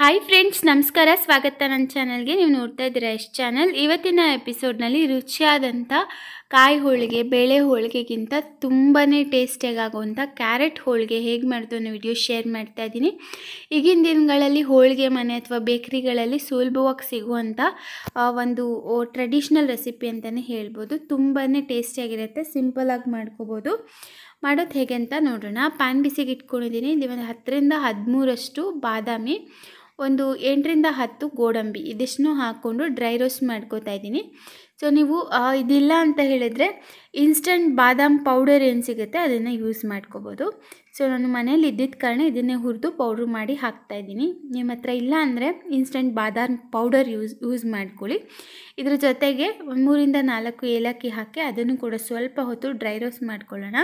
hi friends ನಮಸ್ಕಾರ ಸ್ವಾಗತ ನನ್ನ ಚಾನಲ್ಗೆ ನೀವು ನೋಡ್ತಾ ಇದ್ದೀರಾ ಎಷ್ಟು ಚಾನಲ್ ಇವತ್ತಿನ ಎಪಿಸೋಡ್ನಲ್ಲಿ ರುಚಿಯಾದಂಥ ಕಾಯಿ ಹೋಳಿಗೆ ಬೇಳೆ ಹೋಳಿಗೆಗಿಂತ ತುಂಬಾ ಟೇಸ್ಟಿಯಾಗಿ ಆಗುವಂಥ ಕ್ಯಾರೆಟ್ ಹೋಳಿಗೆ ಹೇಗೆ ಮಾಡೋದು ಅನ್ನೋ ವಿಡಿಯೋ ಶೇರ್ ಮಾಡ್ತಾ ಇದ್ದೀನಿ ಈಗಿನ ದಿನಗಳಲ್ಲಿ ಹೋಳಿಗೆ ಮನೆ ಅಥವಾ ಬೇಕ್ರಿಗಳಲ್ಲಿ ಸುಲಭವಾಗಿ ಸಿಗುವಂಥ ಒಂದು ಟ್ರೆಡಿಷ್ನಲ್ ರೆಸಿಪಿ ಅಂತಲೇ ಹೇಳ್ಬೋದು ತುಂಬಾ ಟೇಸ್ಟಿಯಾಗಿರುತ್ತೆ ಸಿಂಪಲಾಗಿ ಮಾಡ್ಕೋಬೋದು ಮಾಡೋದು ಹೇಗೆ ಅಂತ ನೋಡೋಣ ಪ್ಯಾನ್ ಬಿಸಿಗೆ ಇಟ್ಕೊಂಡಿದ್ದೀನಿ ಇಲ್ಲಿ ಒಂದು ಹತ್ತರಿಂದ ಹದಿಮೂರಷ್ಟು ಬಾದಾಮಿ ಒಂದು ಎಂಟರಿಂದ ಹತ್ತು ಗೋಡಂಬಿ ಇದಿಷ್ಟನ್ನೂ ಹಾಕ್ಕೊಂಡು ಡ್ರೈ ರೋಸ್ಟ್ ಮಾಡ್ಕೋತಾ ಇದ್ದೀನಿ ಸೊ ನೀವು ಇದಿಲ್ಲ ಅಂತ ಹೇಳಿದರೆ ಇನ್ಸ್ಟಂಟ್ ಬಾದಾಮ್ ಪೌಡರ್ ಏನು ಸಿಗುತ್ತೆ ಅದನ್ನು ಯೂಸ್ ಮಾಡ್ಕೋಬೋದು ಸೊ ನಾನು ಮನೇಲಿ ಇದ್ದಿದ್ದ ಕಾರಣ ಇದನ್ನೇ ಹುರಿದು ಪೌಡ್ರ್ ಮಾಡಿ ಹಾಕ್ತಾಯಿದ್ದೀನಿ ನಿಮ್ಮ ಹತ್ರ ಇಲ್ಲ ಅಂದರೆ ಇನ್ಸ್ಟಂಟ್ ಬಾದಾಮ್ ಪೌಡರ್ ಯೂಸ್ ಯೂಸ್ ಮಾಡ್ಕೊಳ್ಳಿ ಇದರ ಜೊತೆಗೆ ಒಂದು ಮೂರಿಂದ ನಾಲ್ಕು ಏಲಕ್ಕಿ ಹಾಕಿ ಅದನ್ನು ಕೂಡ ಸ್ವಲ್ಪ ಹೊತ್ತು ಡ್ರೈ ರೋಸ್ಟ್ ಮಾಡ್ಕೊಳ್ಳೋಣ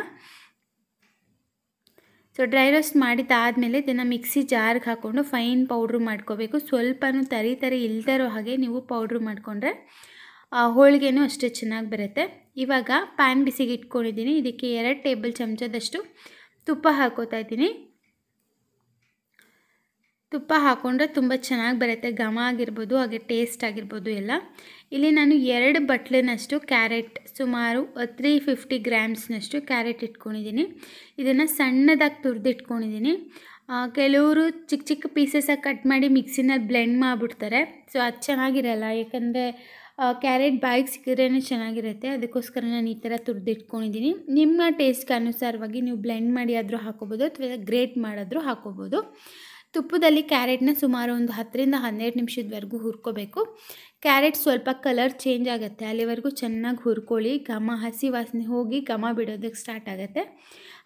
ಸೊ ಡ್ರೈ ರೋಸ್ಟ್ ಮಾಡಿದ್ದಾದಮೇಲೆ ಇದನ್ನು ಮಿಕ್ಸಿ ಜಾರ್ಗೆ ಹಾಕ್ಕೊಂಡು ಫೈನ್ ಪೌಡ್ರ್ ಮಾಡ್ಕೋಬೇಕು ಸ್ವಲ್ಪನೂ ತರಿ ತರಿ ಇಲ್ದಿರೋ ಹಾಗೆ ನೀವು ಪೌಡ್ರ್ ಮಾಡಿಕೊಂಡ್ರೆ ಹೋಳಿಗೆನೂ ಅಷ್ಟೇ ಚೆನ್ನಾಗಿ ಬರುತ್ತೆ ಇವಾಗ ಪ್ಯಾನ್ ಬಿಸಿಗೆ ಇಟ್ಕೊಂಡಿದ್ದೀನಿ ಇದಕ್ಕೆ ಎರಡು ಟೇಬಲ್ ಚಮಚದಷ್ಟು ತುಪ್ಪ ಹಾಕೋತಾ ಇದ್ದೀನಿ ತುಪ್ಪ ಹಾಕೊಂಡ್ರೆ ತುಂಬ ಚೆನ್ನಾಗಿ ಬರುತ್ತೆ ಘಮ ಆಗಿರ್ಬೋದು ಹಾಗೆ ಟೇಸ್ಟ್ ಆಗಿರ್ಬೋದು ಎಲ್ಲ ಇಲ್ಲಿ ನಾನು ಎರಡು ಬಟ್ಲಿನಷ್ಟು ಕ್ಯಾರೆಟ್ ಸುಮಾರು ತ್ರೀ ಫಿಫ್ಟಿ ಗ್ರಾಮ್ಸ್ನಷ್ಟು ಕ್ಯಾರೆಟ್ ಇಟ್ಕೊಂಡಿದ್ದೀನಿ ಇದನ್ನು ಸಣ್ಣದಾಗಿ ತುರಿದಿಟ್ಕೊಂಡಿದ್ದೀನಿ ಕೆಲವರು ಚಿಕ್ಕ ಚಿಕ್ಕ ಪೀಸಸ್ಸಾಗಿ ಕಟ್ ಮಾಡಿ ಮಿಕ್ಸಿನಲ್ಲಿ ಬ್ಲೆಂಡ್ ಮಾಡಿಬಿಡ್ತಾರೆ ಸೊ ಅದು ಚೆನ್ನಾಗಿರಲ್ಲ ಯಾಕಂದರೆ ಕ್ಯಾರೆಟ್ ಬಾಯಿಗೆ ಸಿಕ್ಕಿದ್ರೇ ಚೆನ್ನಾಗಿರುತ್ತೆ ಅದಕ್ಕೋಸ್ಕರ ನಾನು ಈ ಥರ ತುರಿದಿಟ್ಕೊಂಡಿದ್ದೀನಿ ನಿಮ್ಮ ಟೇಸ್ಟ್ಗೆ ಅನುಸಾರವಾಗಿ ನೀವು ಬ್ಲೆಂಡ್ ಮಾಡಿ ಆದರೂ ಹಾಕೋಬೋದು ಅಥವಾ ಗ್ರೇಟ್ ಮಾಡಿದ್ರೂ ಹಾಕೋಬೋದು ತುಪ್ಪದಲ್ಲಿ ಕ್ಯಾರೆಟ್ನ ಸುಮಾರು ಒಂದು ಹತ್ತರಿಂದ ಹನ್ನೆರಡು ನಿಮಿಷದವರೆಗೂ ಹುರ್ಕೋಬೇಕು ಕ್ಯಾರೆಟ್ ಸ್ವಲ್ಪ ಕಲರ್ ಚೇಂಜ್ ಆಗುತ್ತೆ ಅಲ್ಲಿವರೆಗೂ ಚೆನ್ನಾಗಿ ಹುರ್ಕೊಳ್ಳಿ ಘಮ ಹಸಿ ವಾಸನೆ ಹೋಗಿ ಘಮ ಬಿಡೋದಕ್ಕೆ ಸ್ಟಾರ್ಟ್ ಆಗುತ್ತೆ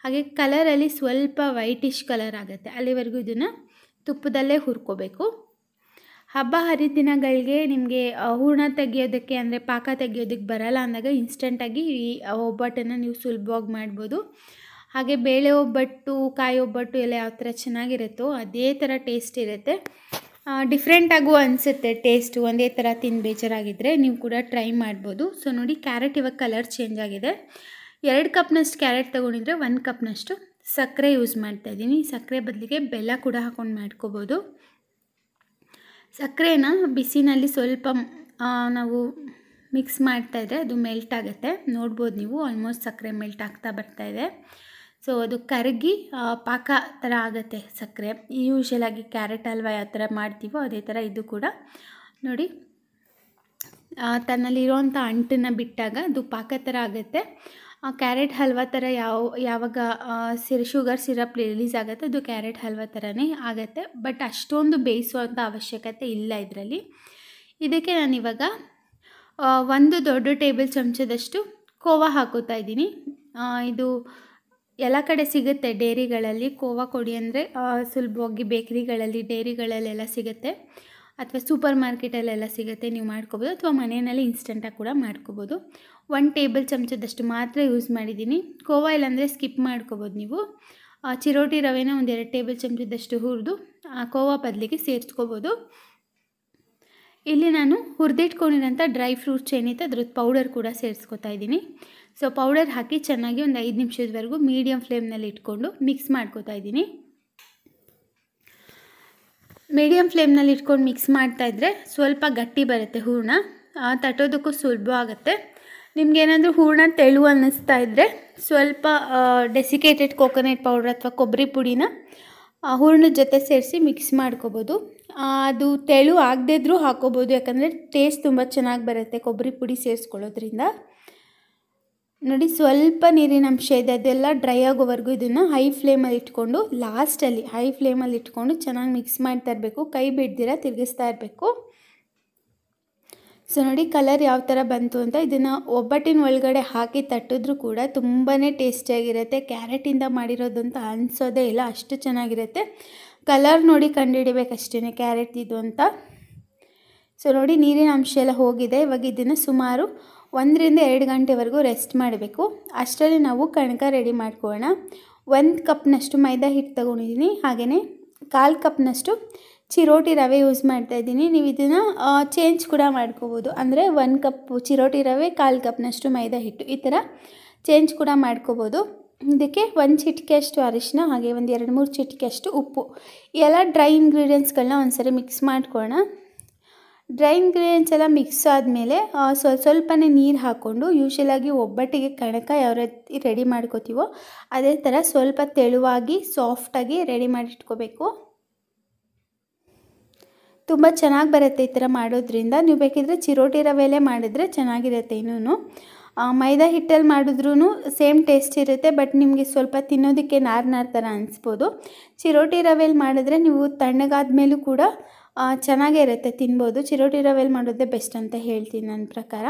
ಹಾಗೆ ಕಲರಲ್ಲಿ ಸ್ವಲ್ಪ ವೈಟಿಷ್ ಕಲರ್ ಆಗುತ್ತೆ ಅಲ್ಲಿವರೆಗೂ ಇದನ್ನು ತುಪ್ಪದಲ್ಲೇ ಹುರ್ಕೋಬೇಕು ಹಬ್ಬ ಹರಿದಿನಗಳಿಗೆ ನಿಮಗೆ ಹೂರ್ಣ ತೆಗೆಯೋದಕ್ಕೆ ಅಂದರೆ ಪಾಕ ತೆಗೆಯೋದಕ್ಕೆ ಬರಲ್ಲ ಅಂದಾಗ ಇನ್ಸ್ಟೆಂಟಾಗಿ ಈ ಒಬ್ಬಟ್ಟನ್ನು ನೀವು ಸುಲಭವಾಗಿ ಮಾಡ್ಬೋದು ಹಾಗೆ ಬೇಳೆ ಒಬ್ಬಟ್ಟು ಕಾಯಿ ಒಬ್ಬಟ್ಟು ಎಲ್ಲ ಯಾವ ಥರ ಚೆನ್ನಾಗಿರುತ್ತೋ ಅದೇ ಥರ ಟೇಸ್ಟ್ ಇರುತ್ತೆ ಡಿಫ್ರೆಂಟಾಗೂ ಅನಿಸುತ್ತೆ ಟೇಸ್ಟು ಒಂದೇ ಥರ ತಿಂದು ಬೇಜಾರಾಗಿದ್ದರೆ ನೀವು ಕೂಡ ಟ್ರೈ ಮಾಡ್ಬೋದು ಸೊ ನೋಡಿ ಕ್ಯಾರೆಟ್ ಇವಾಗ ಕಲರ್ ಚೇಂಜ್ ಆಗಿದೆ ಎರಡು ಕಪ್ನಷ್ಟು ಕ್ಯಾರೆಟ್ ತೊಗೊಂಡಿದ್ರೆ ಒಂದು ಕಪ್ನಷ್ಟು ಸಕ್ಕರೆ ಯೂಸ್ ಮಾಡ್ತಾ ಇದ್ದೀನಿ ಸಕ್ಕರೆ ಬದಲಿಗೆ ಬೆಲ್ಲ ಕೂಡ ಹಾಕೊಂಡು ಮಾಡ್ಕೋಬೋದು ಸಕ್ಕರೆನ ಬಿಸಿನಲ್ಲಿ ಸ್ವಲ್ಪ ನಾವು ಮಿಕ್ಸ್ ಮಾಡ್ತಾಯಿದ್ರೆ ಅದು ಮೆಲ್ಟ್ ಆಗುತ್ತೆ ನೋಡ್ಬೋದು ನೀವು ಆಲ್ಮೋಸ್ಟ್ ಸಕ್ಕರೆ ಮೆಲ್ಟ್ ಆಗ್ತಾ ಬರ್ತಾಯಿದೆ ಸೊ ಅದು ಕರಗಿ ಪಾಕ ಥರ ಆಗುತ್ತೆ ಸಕ್ಕರೆ ಯೂಶಲಾಗಿ ಕ್ಯಾರೆಟ್ ಹಲ್ವಾ ಯಾವ ಥರ ಮಾಡ್ತೀವೋ ಅದೇ ಥರ ಇದು ಕೂಡ ನೋಡಿ ತನ್ನಲ್ಲಿರೋವಂಥ ಅಂಟನ್ನು ಬಿಟ್ಟಾಗ ಅದು ಪಾಕ ಥರ ಆಗುತ್ತೆ ಕ್ಯಾರೆಟ್ ಹಲ್ವಾ ಥರ ಯಾವ ಯಾವಾಗ ಸಿರ್ ಶುಗರ್ ಸಿರಪ್ ರಿಲೀಸ್ ಆಗುತ್ತೆ ಅದು ಕ್ಯಾರೆಟ್ ಹಲ್ವಾ ಥರನೇ ಆಗುತ್ತೆ ಬಟ್ ಅಷ್ಟೊಂದು ಬೇಯಿಸುವಂಥ ಅವಶ್ಯಕತೆ ಇಲ್ಲ ಇದರಲ್ಲಿ ಇದಕ್ಕೆ ನಾನಿವಾಗ ಒಂದು ದೊಡ್ಡ ಟೇಬಲ್ ಚಮಚದಷ್ಟು ಕೋವಾ ಹಾಕೋತಾ ಇದ್ದೀನಿ ಇದು ಎಲ್ಲ ಕಡೆ ಸಿಗುತ್ತೆ ಡೈರಿಗಳಲ್ಲಿ ಕೋವಾ ಕೊಡಿ ಅಂದರೆ ಸುಲಭವಾಗಿ ಬೇಕ್ರಿಗಳಲ್ಲಿ ಡೈರಿಗಳಲ್ಲೆಲ್ಲ ಸಿಗುತ್ತೆ ಅಥವಾ ಸೂಪರ್ ಮಾರ್ಕೆಟಲ್ಲೆಲ್ಲ ಸಿಗುತ್ತೆ ನೀವು ಮಾಡ್ಕೋಬೋದು ಅಥವಾ ಮನೆಯಲ್ಲಿ ಇನ್ಸ್ಟೆಂಟಾಗಿ ಕೂಡ ಮಾಡ್ಕೋಬೋದು ಒನ್ ಟೇಬಲ್ ಚಮಚದಷ್ಟು ಮಾತ್ರ ಯೂಸ್ ಮಾಡಿದ್ದೀನಿ ಕೋವಾ ಇಲ್ಲಾಂದರೆ ಸ್ಕಿಪ್ ಮಾಡ್ಕೋಬೋದು ನೀವು ಚಿರೋಟಿ ರವೆನ ಎರಡು ಟೇಬಲ್ ಚಮಚದಷ್ಟು ಹುರಿದು ಕೋವಾ ಬದಲಿಗೆ ಸೇರಿಸ್ಕೋಬೋದು ಇಲ್ಲಿ ನಾನು ಹುರಿದಿಟ್ಕೊಂಡಿರೋಂಥ ಡ್ರೈ ಫ್ರೂಟ್ಸ್ ಏನಿತ್ತು ಅದ್ರದ್ದು ಪೌಡರ್ ಕೂಡ ಸೇರಿಸ್ಕೊತಾ ಇದ್ದೀನಿ ಸೊ ಪೌಡರ್ ಹಾಕಿ ಚೆನ್ನಾಗಿ ಒಂದು ಐದು ನಿಮಿಷದವರೆಗೂ ಮೀಡಿಯಮ್ ಫ್ಲೇಮ್ನಲ್ಲಿ ಇಟ್ಕೊಂಡು ಮಿಕ್ಸ್ ಮಾಡ್ಕೋತಾ ಇದ್ದೀನಿ ಮೀಡಿಯಮ್ ಫ್ಲೇಮ್ನಲ್ಲಿ ಇಟ್ಕೊಂಡು ಮಿಕ್ಸ್ ಮಾಡ್ತಾ ಇದ್ದರೆ ಸ್ವಲ್ಪ ಗಟ್ಟಿ ಬರುತ್ತೆ ಹೂರಣ ತಟ್ಟೋದಕ್ಕೂ ಸುಲಭ ಆಗುತ್ತೆ ನಿಮ್ಗೇನಾದರೂ ಹೂರಣ ತೆಳು ಅನ್ನಿಸ್ತಾ ಇದ್ದರೆ ಸ್ವಲ್ಪ ಡೆಸಿಕೇಟೆಡ್ ಕೋಕೋನಟ್ ಪೌಡ್ರ್ ಅಥವಾ ಕೊಬ್ಬರಿ ಪುಡಿನ ಹೂರ್ಣದ ಜೊತೆ ಸೇರಿಸಿ ಮಿಕ್ಸ್ ಮಾಡ್ಕೋಬೋದು ಅದು ತೆಳು ಆಗದೇ ಇದ್ದರೂ ಹಾಕೋಬೋದು ಯಾಕಂದರೆ ಟೇಸ್ಟ್ ತುಂಬ ಚೆನ್ನಾಗಿ ಬರುತ್ತೆ ಕೊಬ್ಬರಿ ಪುಡಿ ಸೇರಿಸ್ಕೊಳ್ಳೋದ್ರಿಂದ ನೋಡಿ ಸ್ವಲ್ಪ ಅಂಶ ಇದೆ ಅದೆಲ್ಲ ಡ್ರೈ ಆಗೋವರೆಗೂ ಇದನ್ನು ಹೈ ಫ್ಲೇಮಲ್ಲಿ ಇಟ್ಕೊಂಡು ಲಾಸ್ಟಲ್ಲಿ ಹೈ ಫ್ಲೇಮಲ್ಲಿ ಇಟ್ಕೊಂಡು ಚೆನ್ನಾಗಿ ಮಿಕ್ಸ್ ಮಾಡ್ತಾ ಇರಬೇಕು ಕೈ ಬಿಡ್ದಿರ ತಿರುಗಿಸ್ತಾ ಇರಬೇಕು ಸೊ ನೋಡಿ ಕಲರ್ ಯಾವ ಥರ ಬಂತು ಅಂತ ಇದನ್ನು ಒಬ್ಬಟ್ಟಿನ ಒಳಗಡೆ ಹಾಕಿ ತಟ್ಟಿದ್ರೂ ಕೂಡ ತುಂಬಾ ಟೇಸ್ಟಿಯಾಗಿರುತ್ತೆ ಕ್ಯಾರೆಟಿಂದ ಅಂತ ಅನಿಸೋದೇ ಇಲ್ಲ ಅಷ್ಟು ಚೆನ್ನಾಗಿರುತ್ತೆ ಕಲರ್ ನೋಡಿ ಕಂಡುಹಿಡಿಬೇಕಷ್ಟೇ ಕ್ಯಾರೆಟ್ ಇದು ಅಂತ ಸೊ ನೋಡಿ ನೀರಿನ ಅಂಶ ಎಲ್ಲ ಹೋಗಿದೆ ಇವಾಗ ಇದನ್ನು ಸುಮಾರು ಒಂದರಿಂದ ಎರಡು ಗಂಟೆವರೆಗೂ ರೆಸ್ಟ್ ಮಾಡಬೇಕು ಅಷ್ಟರಲ್ಲಿ ನಾವು ಕಣಕ ರೆಡಿ ಮಾಡ್ಕೊಳ್ಳೋಣ ಒಂದು ಕಪ್ನಷ್ಟು ಮೈದಾ ಹಿಟ್ಟು ತೊಗೊಂಡಿದ್ದೀನಿ ಹಾಗೆಯೇ ಕಾಲು ಕಪ್ನಷ್ಟು ಚಿರೋಟಿ ರವೆ ಯೂಸ್ ಮಾಡ್ತಾಯಿದ್ದೀನಿ ನೀವು ಇದನ್ನು ಚೇಂಜ್ ಕೂಡ ಮಾಡ್ಕೋಬೋದು ಅಂದರೆ ಒಂದು ಕಪ್ ಚಿರೋಟಿ ರವೆ ಕಾಲು ಕಪ್ನಷ್ಟು ಮೈದಾ ಹಿಟ್ಟು ಈ ಥರ ಚೇಂಜ್ ಕೂಡ ಮಾಡ್ಕೋಬೋದು ಇದಕ್ಕೆ ಒಂದು ಚಿಟಿಕೆಯಷ್ಟು ಅರಿಶಿನ ಹಾಗೆ ಒಂದು ಎರಡು ಮೂರು ಚಿಟಿಕೆಯಷ್ಟು ಉಪ್ಪು ಎಲ್ಲ ಡ್ರೈ ಇಂಗ್ರೀಡಿಯೆಂಟ್ಸ್ಗಳನ್ನ ಸರಿ ಮಿಕ್ಸ್ ಮಾಡ್ಕೊಳ್ಳೋಣ ಡ್ರೈ ಇಂಗ್ರೀಡಿಯೆಂಟ್ಸ್ ಎಲ್ಲ ಮಿಕ್ಸ್ ಆದಮೇಲೆ ಸ್ವಲ್ಪ ಸ್ವಲ್ಪನೇ ನೀರು ಹಾಕ್ಕೊಂಡು ಯೂಶಲಾಗಿ ಒಬ್ಬಟ್ಟಿಗೆ ಕಣಕ ಯಾವ ರೀತಿ ರೆಡಿ ಮಾಡ್ಕೋತೀವೋ ಅದೇ ಥರ ಸ್ವಲ್ಪ ತೆಳುವಾಗಿ ಸಾಫ್ಟಾಗಿ ರೆಡಿ ಮಾಡಿಟ್ಕೋಬೇಕು ತುಂಬ ಚೆನ್ನಾಗಿ ಬರುತ್ತೆ ಈ ಥರ ಮಾಡೋದ್ರಿಂದ ನೀವು ಬೇಕಿದ್ರೆ ಚಿರೋಟಿ ರವೆಲ್ಲೇ ಮಾಡಿದ್ರೆ ಚೆನ್ನಾಗಿರುತ್ತೆ ಇನ್ನೂ ಮೈದಾ ಹಿಟ್ಟಲ್ಲಿ ಮಾಡಿದ್ರೂ ಸೇಮ್ ಟೇಸ್ಟ್ ಇರುತ್ತೆ ಬಟ್ ನಿಮಗೆ ಸ್ವಲ್ಪ ತಿನ್ನೋದಕ್ಕೆ ನಾರ್ನಾರ್ ಥರ ಅನಿಸ್ಬೋದು ಚಿರೋಟಿ ರವೆಯಲ್ಲಿ ಮಾಡಿದ್ರೆ ನೀವು ತಣ್ಣಗಾದ ಮೇಲೂ ಕೂಡ ಚೆನ್ನಾಗೇ ಇರುತ್ತೆ ತಿನ್ಬೋದು ಚಿರೋಟಿ ರವೆಲ್ ಮಾಡೋದೇ ಬೆಸ್ಟ್ ಅಂತ ಹೇಳ್ತೀನಿ ನನ್ನ ಪ್ರಕಾರ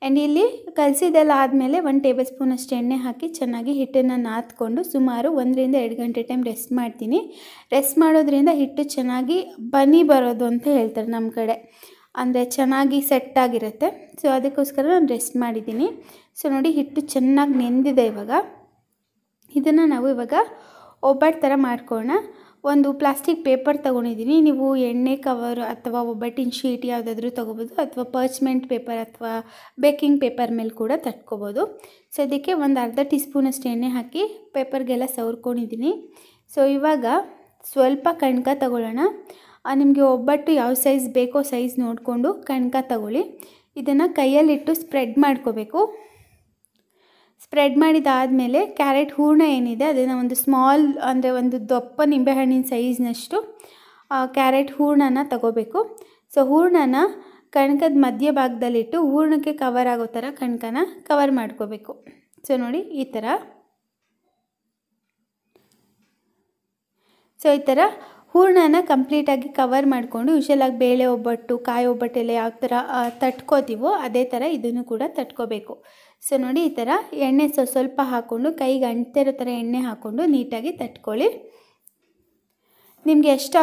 ಆ್ಯಂಡ್ ಇಲ್ಲಿ ಕಲಸಿದೆಲ್ಲ ಆದಮೇಲೆ ಒಂದು ಟೇಬಲ್ ಸ್ಪೂನ್ ಅಷ್ಟು ಎಣ್ಣೆ ಹಾಕಿ ಚೆನ್ನಾಗಿ ಹಿಟ್ಟನ್ನು ನಾದ್ಕೊಂಡು ಸುಮಾರು ಒಂದರಿಂದ ಎರಡು ಗಂಟೆ ಟೈಮ್ ರೆಸ್ಟ್ ಮಾಡ್ತೀನಿ ರೆಸ್ಟ್ ಮಾಡೋದ್ರಿಂದ ಹಿಟ್ಟು ಚೆನ್ನಾಗಿ ಬನ್ನಿ ಬರೋದು ಅಂತ ಹೇಳ್ತಾರೆ ನಮ್ಮ ಕಡೆ ಅಂದರೆ ಚೆನ್ನಾಗಿ ಸೆಟ್ ಆಗಿರುತ್ತೆ ಸೊ ಅದಕ್ಕೋಸ್ಕರ ನಾನು ರೆಸ್ಟ್ ಮಾಡಿದ್ದೀನಿ ಸೊ ನೋಡಿ ಹಿಟ್ಟು ಚೆನ್ನಾಗಿ ನೆಂದಿದೆ ಇವಾಗ ಇದನ್ನು ನಾವು ಇವಾಗ ಒಬ್ಬಟ್ಟು ಥರ ಮಾಡ್ಕೊಳ್ಳೋಣ ಒಂದು ಪ್ಲಾಸ್ಟಿಕ್ ಪೇಪರ್ ತೊಗೊಂಡಿದ್ದೀನಿ ನೀವು ಎಣ್ಣೆ ಕವರ್ ಅಥವಾ ಒಬ್ಬಟ್ಟಿನ ಶೀಟ್ ಯಾವುದಾದ್ರೂ ತೊಗೋಬೋದು ಅಥವಾ ಪರ್ಚ್ಮೆಂಟ್ ಪೇಪರ್ ಅಥವಾ ಬೇಕಿಂಗ್ ಪೇಪರ್ ಮೇಲೆ ಕೂಡ ತಟ್ಕೋಬೋದು ಸೊ ಇದಕ್ಕೆ ಒಂದು ಅರ್ಧ ಟೀ ಸ್ಪೂನಷ್ಟು ಎಣ್ಣೆ ಹಾಕಿ ಪೇಪರ್ಗೆಲ್ಲ ಸವರ್ಕೊಂಡಿದ್ದೀನಿ ಸೊ ಇವಾಗ ಸ್ವಲ್ಪ ಕಣ್ಕ ತಗೊಳ್ಳೋಣ ನಿಮಗೆ ಒಬ್ಬಟ್ಟು ಯಾವ ಸೈಜ್ ಬೇಕೋ ಸೈಜ್ ನೋಡಿಕೊಂಡು ಕಣ್ಕ ತಗೊಳ್ಳಿ ಇದನ್ನು ಕೈಯಲ್ಲಿಟ್ಟು ಸ್ಪ್ರೆಡ್ ಮಾಡ್ಕೋಬೇಕು ಸ್ಪ್ರೆಡ್ ಮಾಡಿದಾದಮೇಲೆ ಕ್ಯಾರೆಟ್ ಹೂರ್ಣ ಏನಿದೆ ಅದನ್ನು ಒಂದು ಸ್ಮಾಲ್ ಅಂದರೆ ಒಂದು ದಪ್ಪ ನಿಂಬೆಹಣ್ಣಿನ ಸೈಜ್ನಷ್ಟು ಕ್ಯಾರೆಟ್ ಹೂರಣನ ತಗೋಬೇಕು ಸೊ ಹೂರಣನ ಕಣಕದ ಭಾಗದಲ್ಲಿಟ್ಟು ಹೂರ್ಣಕ್ಕೆ ಕವರ್ ಆಗೋ ಥರ ಕಣಕನ ಕವರ್ ಮಾಡ್ಕೋಬೇಕು ಸೊ ನೋಡಿ ಈ ಥರ ಸೊ ಈ ಥರ ಹೂರ್ಣನ ಕಂಪ್ಲೀಟಾಗಿ ಕವರ್ ಮಾಡಿಕೊಂಡು ಯೂಶಲಾಗಿ ಬೇಳೆ ಒಬ್ಬಟ್ಟು ಕಾಯಿ ಒಬ್ಬಟ್ಟೆಲ್ಲ ಯಾವ ಥರ ತಟ್ಕೋತೀವೋ ಅದೇ ಥರ ಇದನ್ನು ಕೂಡ ತಟ್ಕೋಬೇಕು ಸೊ ನೋಡಿ ಈ ಥರ ಎಣ್ಣೆ ಸೊ ಸ್ವಲ್ಪ ಹಾಕ್ಕೊಂಡು ಕೈಗೆ ಅಂಟಿರೋ ಥರ ಎಣ್ಣೆ ಹಾಕ್ಕೊಂಡು ನೀಟಾಗಿ ತಟ್ಕೊಳ್ಳಿ ನಿಮಗೆ ಎಷ್ಟು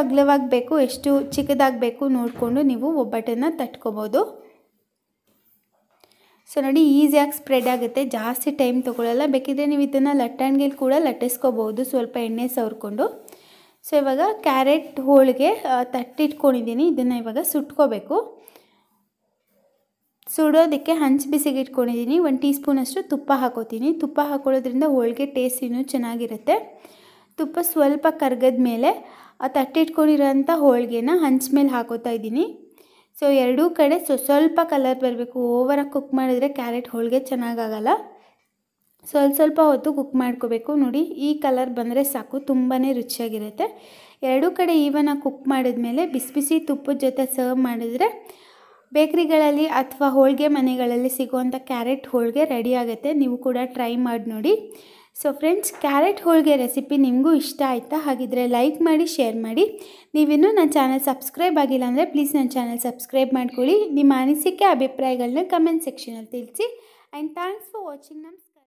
ಬೇಕು ಎಷ್ಟು ಚಿಕ್ಕದಾಗಬೇಕು ನೋಡಿಕೊಂಡು ನೀವು ಒಬ್ಬಟ್ಟನ್ನು ತಟ್ಕೋಬೋದು ಸೊ ನೋಡಿ ಈಸಿಯಾಗಿ ಸ್ಪ್ರೆಡ್ ಆಗುತ್ತೆ ಜಾಸ್ತಿ ಟೈಮ್ ತೊಗೊಳ್ಳಲ್ಲ ಬೇಕಿದ್ರೆ ನೀವು ಇದನ್ನು ಲಟ್ಟಣಿಗೆಲಿ ಕೂಡ ಲಟ್ಟಿಸ್ಕೋಬೋದು ಸ್ವಲ್ಪ ಎಣ್ಣೆ ಸವರ್ಕೊಂಡು ಸೊ ಇವಾಗ ಕ್ಯಾರೆಟ್ ಹೋಳಿಗೆ ತಟ್ಟಿಟ್ಕೊಂಡಿದ್ದೀನಿ ಇದನ್ನು ಇವಾಗ ಸುಟ್ಕೋಬೇಕು ಸುಡೋದಕ್ಕೆ ಹಂಚು ಬಿಸಿಗೆ ಇಟ್ಕೊಂಡಿದ್ದೀನಿ ಒಂದು ಟೀ ಸ್ಪೂನಷ್ಟು ತುಪ್ಪ ಹಾಕೋತೀನಿ ತುಪ್ಪ ಹಾಕೊಳ್ಳೋದ್ರಿಂದ ಹೋಳಿಗೆ ಟೇಸ್ಟ್ ಇನ್ನೂ ಚೆನ್ನಾಗಿರುತ್ತೆ ತುಪ್ಪ ಸ್ವಲ್ಪ ಕರ್ಗದ ಮೇಲೆ ಆ ತಟ್ಟಿಟ್ಕೊಂಡಿರೋಂಥ ಹೋಳಿಗೆನ ಹಂಚ್ ಮೇಲೆ ಹಾಕೋತಾ ಇದ್ದೀನಿ ಸೊ ಎರಡೂ ಕಡೆ ಸ್ವಲ್ಪ ಕಲರ್ ಬರಬೇಕು ಓವರಾಗಿ ಕುಕ್ ಮಾಡಿದ್ರೆ ಕ್ಯಾರೆಟ್ ಹೋಳಿಗೆ ಚೆನ್ನಾಗಾಗಲ್ಲ ಸ್ವಲ್ಪ ಸ್ವಲ್ಪ ಹೊತ್ತು ಕುಕ್ ಮಾಡ್ಕೋಬೇಕು ನೋಡಿ ಈ ಕಲರ್ ಬಂದರೆ ಸಾಕು ತುಂಬಾ ರುಚಿಯಾಗಿರುತ್ತೆ ಎರಡೂ ಕಡೆ ಈವನ ಕುಕ್ ಮಾಡಿದ್ಮೇಲೆ ಬಿಸಿ ಬಿಸಿ ತುಪ್ಪದ ಜೊತೆ ಸರ್ವ್ ಮಾಡಿದರೆ ಬೇಕ್ರಿಗಳಲ್ಲಿ ಅಥವಾ ಹೋಳಿಗೆ ಮನೆಗಳಲ್ಲಿ ಸಿಗುವಂಥ ಕ್ಯಾರೆಟ್ ಹೋಳಿಗೆ ರೆಡಿ ಆಗುತ್ತೆ ನೀವು ಕೂಡ ಟ್ರೈ ಮಾಡಿ ನೋಡಿ so friends carrot holige recipe ನಿಮಗೂ ಇಷ್ಟ ಆಯಿತಾ ಹಾಗಿದ್ರೆ ಲೈಕ್ ಮಾಡಿ ಶೇರ್ ಮಾಡಿ ನೀವಿನ್ನೂ ನನ್ನ ಚಾನಲ್ ಸಬ್ಸ್ಕ್ರೈಬ್ ಆಗಿಲ್ಲ ಅಂದರೆ ಪ್ಲೀಸ್ ನನ್ನ ಚಾನಲ್ ಸಬ್ಸ್ಕ್ರೈಬ್ ಮಾಡ್ಕೊಳ್ಳಿ ನಿಮ್ಮ ಅನಿಸಿಕೆ ಅಭಿಪ್ರಾಯಗಳನ್ನ ಕಮೆಂಟ್ ಸೆಕ್ಷನಲ್ಲಿ ತಿಳಿಸಿ ಆ್ಯಂಡ್ ಥ್ಯಾಂಕ್ಸ್ ಫಾರ್ ವಾಚಿಂಗ್ ನಮ್ಮ